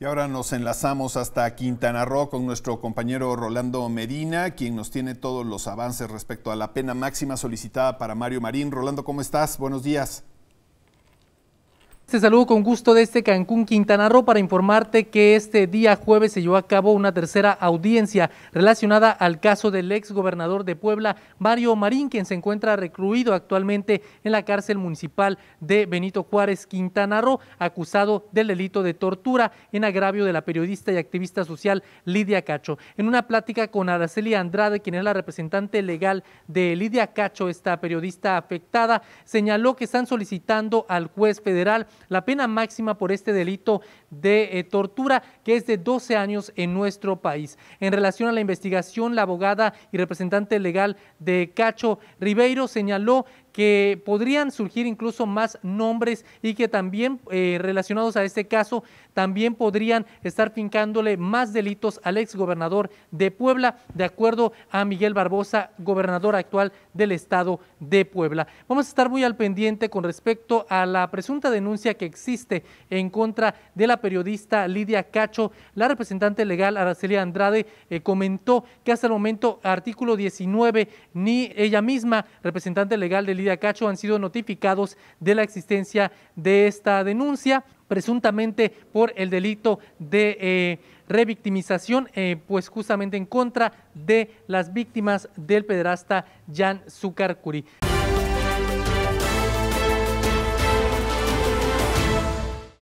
Y ahora nos enlazamos hasta Quintana Roo con nuestro compañero Rolando Medina, quien nos tiene todos los avances respecto a la pena máxima solicitada para Mario Marín. Rolando, ¿cómo estás? Buenos días. Te saludo con gusto desde Cancún, Quintana Roo, para informarte que este día jueves se llevó a cabo una tercera audiencia relacionada al caso del ex gobernador de Puebla, Mario Marín, quien se encuentra recluido actualmente en la cárcel municipal de Benito Juárez, Quintana Roo, acusado del delito de tortura en agravio de la periodista y activista social Lidia Cacho. En una plática con Araceli Andrade, quien es la representante legal de Lidia Cacho, esta periodista afectada, señaló que están solicitando al juez federal la pena máxima por este delito de eh, tortura, que es de 12 años en nuestro país. En relación a la investigación, la abogada y representante legal de Cacho Ribeiro señaló que podrían surgir incluso más nombres y que también eh, relacionados a este caso también podrían estar fincándole más delitos al ex exgobernador de Puebla, de acuerdo a Miguel Barbosa, gobernador actual del estado de Puebla. Vamos a estar muy al pendiente con respecto a la presunta denuncia que existe en contra de la periodista Lidia Cacho. La representante legal Araceli Andrade eh, comentó que hasta el momento, artículo 19, ni ella misma, representante legal de de Acacho han sido notificados de la existencia de esta denuncia presuntamente por el delito de eh, revictimización, eh, pues justamente en contra de las víctimas del pederasta Jan Zucarcuri.